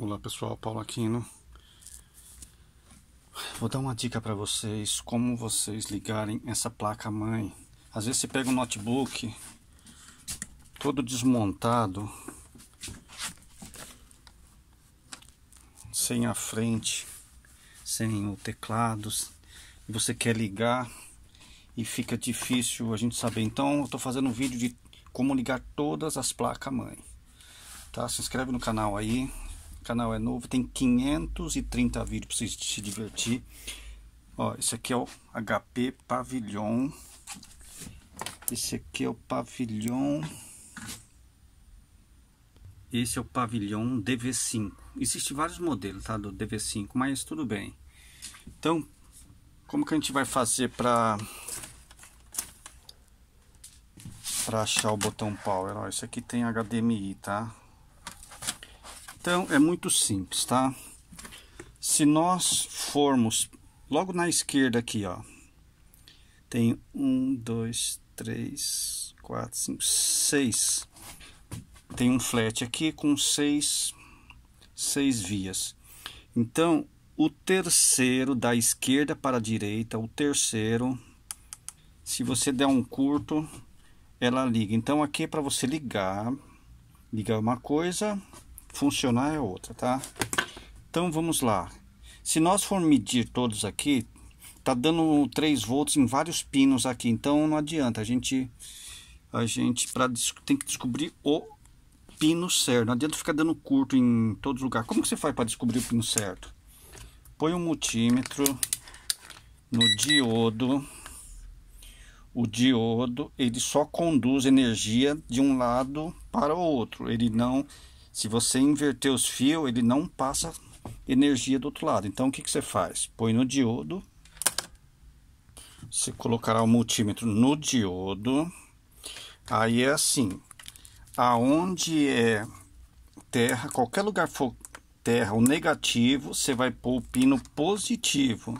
Olá pessoal, Paulo Aquino. Vou dar uma dica para vocês como vocês ligarem essa placa mãe. Às vezes você pega um notebook todo desmontado, sem a frente, sem o teclado, e você quer ligar e fica difícil a gente saber. Então eu estou fazendo um vídeo de como ligar todas as placas mãe. Tá? Se inscreve no canal aí, canal é novo, tem 530 vídeos para você se divertir. Ó, esse aqui é o HP Pavilhão. Esse aqui é o pavilhão. Esse é o pavilhão DV5. Existem vários modelos, tá? Do DV5, mas tudo bem. Então, como que a gente vai fazer para para achar o botão power? Ó, esse aqui tem HDMI, tá? Então é muito simples, tá? Se nós formos logo na esquerda aqui, ó, tem um, dois, três, quatro, cinco, seis. Tem um flat aqui com seis, seis vias. Então o terceiro da esquerda para a direita, o terceiro, se você der um curto, ela liga. Então aqui é para você ligar, ligar uma coisa funcionar é outra, tá? Então vamos lá. Se nós for medir todos aqui, tá dando 3 volts em vários pinos aqui, então não adianta. A gente a gente para tem que descobrir o pino certo. Não adianta ficar dando curto em todos os lugares. Como que você faz para descobrir o pino certo? Põe o um multímetro no diodo. O diodo, ele só conduz energia de um lado para o outro. Ele não se você inverter os fios, ele não passa energia do outro lado. Então, o que, que você faz? Põe no diodo. Você colocará o multímetro no diodo. Aí é assim. Aonde é terra, qualquer lugar for terra, o negativo, você vai pôr o pino positivo.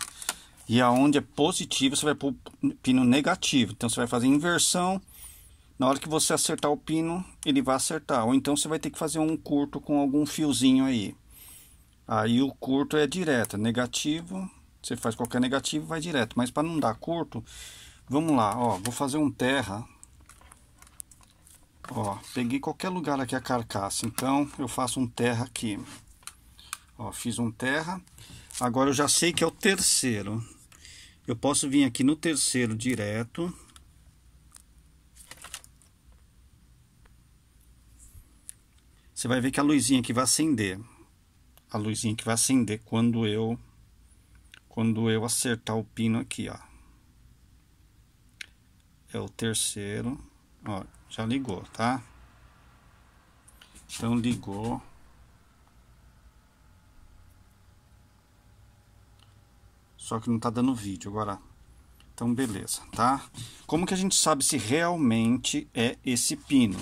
E aonde é positivo, você vai pôr o pino negativo. Então, você vai fazer inversão na hora que você acertar o pino, ele vai acertar. Ou então você vai ter que fazer um curto com algum fiozinho aí. Aí o curto é direto, é negativo. Você faz qualquer negativo, vai direto. Mas para não dar curto, vamos lá, ó, vou fazer um terra. Ó, peguei qualquer lugar aqui a carcaça, então eu faço um terra aqui. Ó, fiz um terra. Agora eu já sei que é o terceiro. Eu posso vir aqui no terceiro direto você vai ver que a luzinha que vai acender, a luzinha que vai acender quando eu quando eu acertar o pino aqui, ó. É o terceiro, ó, já ligou, tá? Então ligou. Só que não tá dando vídeo agora. Então beleza, tá? Como que a gente sabe se realmente é esse pino?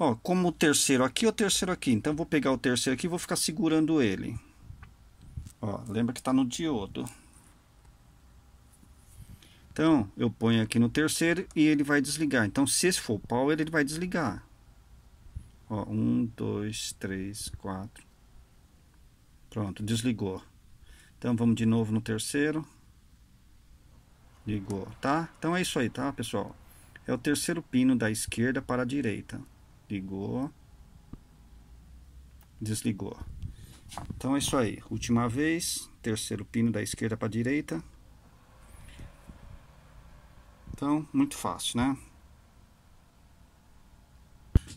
Ó, como o terceiro aqui o terceiro aqui. Então, vou pegar o terceiro aqui e vou ficar segurando ele. Ó, lembra que está no diodo. Então, eu ponho aqui no terceiro e ele vai desligar. Então, se esse for o power, ele vai desligar. Ó, um, dois, três, quatro. Pronto, desligou. Então, vamos de novo no terceiro. Ligou, tá? Então, é isso aí, tá, pessoal? É o terceiro pino da esquerda para a direita ligou, desligou. Então é isso aí, última vez, terceiro pino da esquerda para direita. Então, muito fácil, né?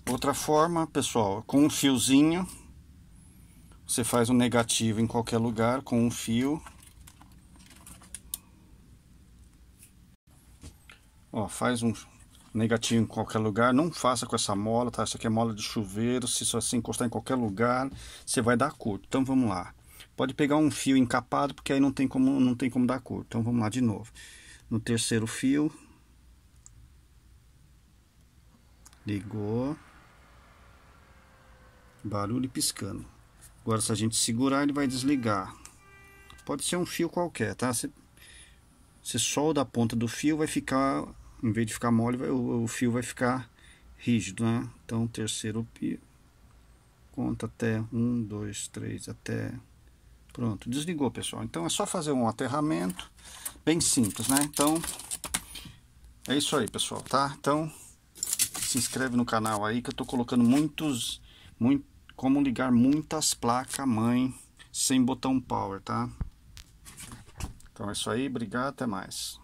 Outra forma, pessoal, com um fiozinho, você faz um negativo em qualquer lugar com um fio. Ó, faz um, negativo em qualquer lugar. Não faça com essa mola, tá? Isso aqui é mola de chuveiro. Se isso é assim encostar em qualquer lugar, você vai dar curto. Então vamos lá. Pode pegar um fio encapado, porque aí não tem como, não tem como dar curto. Então vamos lá de novo. No terceiro fio. Ligou. Barulho piscando. Agora se a gente segurar, ele vai desligar. Pode ser um fio qualquer, tá? Você, você solda a ponta do fio, vai ficar em vez de ficar mole, vai, o, o, fio vai ficar rígido, né? Então, terceiro pio, conta até um, dois, três, até... Pronto, desligou, pessoal. Então, é só fazer um aterramento, bem simples, né? Então, é isso aí, pessoal, tá? Então, se inscreve no canal aí, que eu tô colocando muitos... Muito, como ligar muitas placas mãe sem botão power, tá? Então é isso aí, obrigado, até mais.